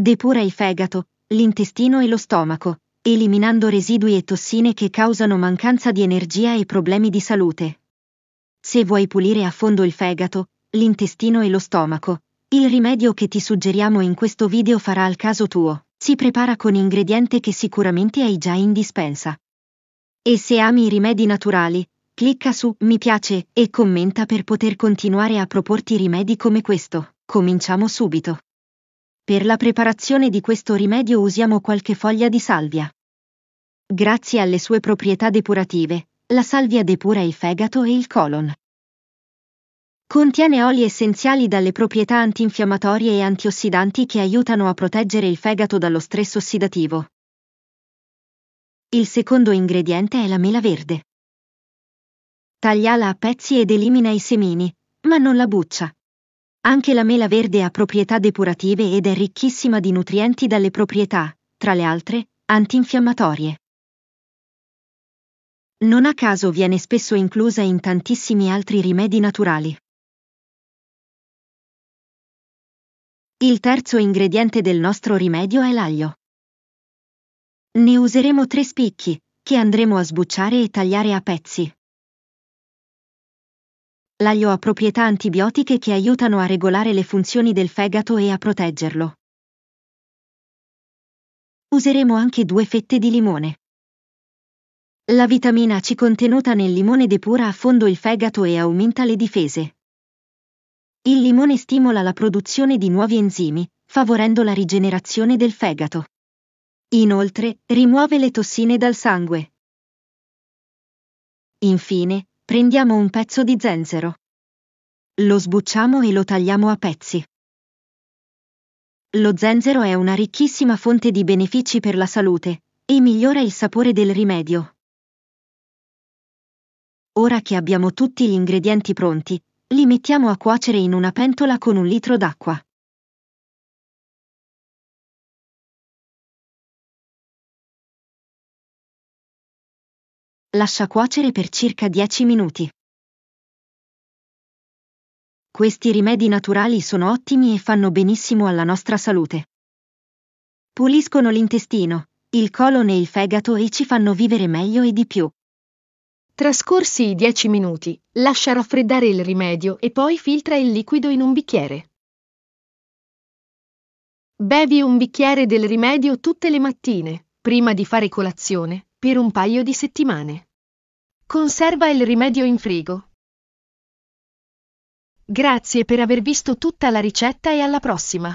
Depura il fegato, l'intestino e lo stomaco, eliminando residui e tossine che causano mancanza di energia e problemi di salute. Se vuoi pulire a fondo il fegato, l'intestino e lo stomaco, il rimedio che ti suggeriamo in questo video farà al caso tuo. Si prepara con ingrediente che sicuramente hai già in dispensa. E se ami i rimedi naturali, clicca su mi piace e commenta per poter continuare a proporti rimedi come questo. Cominciamo subito. Per la preparazione di questo rimedio usiamo qualche foglia di salvia. Grazie alle sue proprietà depurative, la salvia depura il fegato e il colon. Contiene oli essenziali dalle proprietà antinfiammatorie e antiossidanti che aiutano a proteggere il fegato dallo stress ossidativo. Il secondo ingrediente è la mela verde. Tagliala a pezzi ed elimina i semini, ma non la buccia, anche la mela verde ha proprietà depurative ed è ricchissima di nutrienti dalle proprietà, tra le altre, antinfiammatorie. Non a caso viene spesso inclusa in tantissimi altri rimedi naturali. Il terzo ingrediente del nostro rimedio è l'aglio. Ne useremo tre spicchi, che andremo a sbucciare e tagliare a pezzi. L'aglio ha proprietà antibiotiche che aiutano a regolare le funzioni del fegato e a proteggerlo. Useremo anche due fette di limone. La vitamina C contenuta nel limone depura a fondo il fegato e aumenta le difese. Il limone stimola la produzione di nuovi enzimi, favorendo la rigenerazione del fegato. Inoltre, rimuove le tossine dal sangue. Infine, Prendiamo un pezzo di zenzero. Lo sbucciamo e lo tagliamo a pezzi. Lo zenzero è una ricchissima fonte di benefici per la salute e migliora il sapore del rimedio. Ora che abbiamo tutti gli ingredienti pronti, li mettiamo a cuocere in una pentola con un litro d'acqua. Lascia cuocere per circa 10 minuti. Questi rimedi naturali sono ottimi e fanno benissimo alla nostra salute. Puliscono l'intestino, il colon e il fegato e ci fanno vivere meglio e di più. Trascorsi i 10 minuti, lascia raffreddare il rimedio e poi filtra il liquido in un bicchiere. Bevi un bicchiere del rimedio tutte le mattine, prima di fare colazione, per un paio di settimane. Conserva il rimedio in frigo. Grazie per aver visto tutta la ricetta e alla prossima!